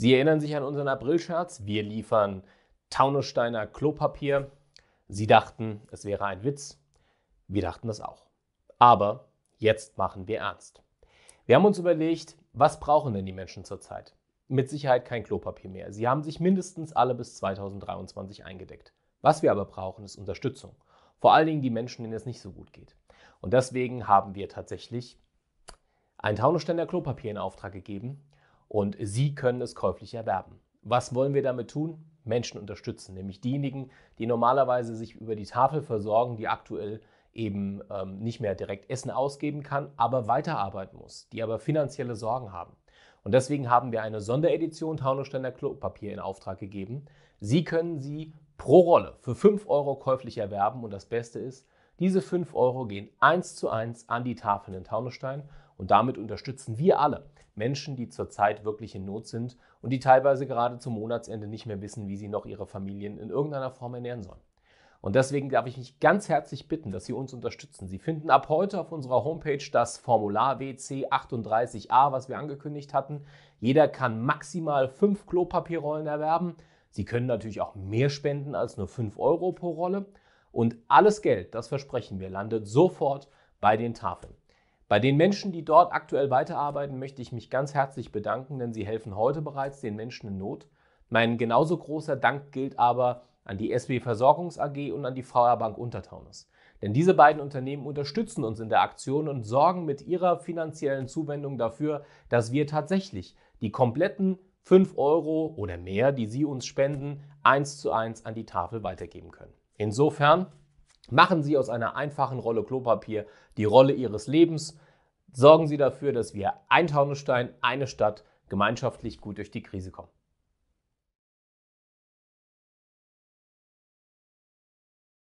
Sie erinnern sich an unseren April-Scherz? Wir liefern Taunussteiner Klopapier. Sie dachten, es wäre ein Witz. Wir dachten das auch. Aber jetzt machen wir ernst. Wir haben uns überlegt, was brauchen denn die Menschen zurzeit? Mit Sicherheit kein Klopapier mehr. Sie haben sich mindestens alle bis 2023 eingedeckt. Was wir aber brauchen, ist Unterstützung. Vor allen Dingen die Menschen, denen es nicht so gut geht. Und deswegen haben wir tatsächlich ein Taunusständer Klopapier in Auftrag gegeben und Sie können es käuflich erwerben. Was wollen wir damit tun? Menschen unterstützen, nämlich diejenigen, die normalerweise sich über die Tafel versorgen, die aktuell eben ähm, nicht mehr direkt Essen ausgeben kann, aber weiterarbeiten muss, die aber finanzielle Sorgen haben. Und deswegen haben wir eine Sonderedition Taunusständer Klopapier in Auftrag gegeben. Sie können sie pro Rolle für 5 Euro käuflich erwerben und das Beste ist, diese 5 Euro gehen eins zu eins an die Tafeln in Taunusstein und damit unterstützen wir alle Menschen, die zurzeit wirklich in Not sind und die teilweise gerade zum Monatsende nicht mehr wissen, wie sie noch ihre Familien in irgendeiner Form ernähren sollen. Und deswegen darf ich mich ganz herzlich bitten, dass Sie uns unterstützen. Sie finden ab heute auf unserer Homepage das Formular WC 38a, was wir angekündigt hatten. Jeder kann maximal fünf Klopapierrollen erwerben. Sie können natürlich auch mehr spenden als nur 5 Euro pro Rolle. Und alles Geld, das versprechen wir, landet sofort bei den Tafeln. Bei den Menschen, die dort aktuell weiterarbeiten, möchte ich mich ganz herzlich bedanken, denn sie helfen heute bereits den Menschen in Not. Mein genauso großer Dank gilt aber an die SW Versorgungs AG und an die VR Bank Untertaunus. Denn diese beiden Unternehmen unterstützen uns in der Aktion und sorgen mit ihrer finanziellen Zuwendung dafür, dass wir tatsächlich die kompletten 5 Euro oder mehr, die Sie uns spenden, eins zu eins an die Tafel weitergeben können. Insofern machen Sie aus einer einfachen Rolle Klopapier die Rolle Ihres Lebens. Sorgen Sie dafür, dass wir ein Taunusstein, eine Stadt gemeinschaftlich gut durch die Krise kommen.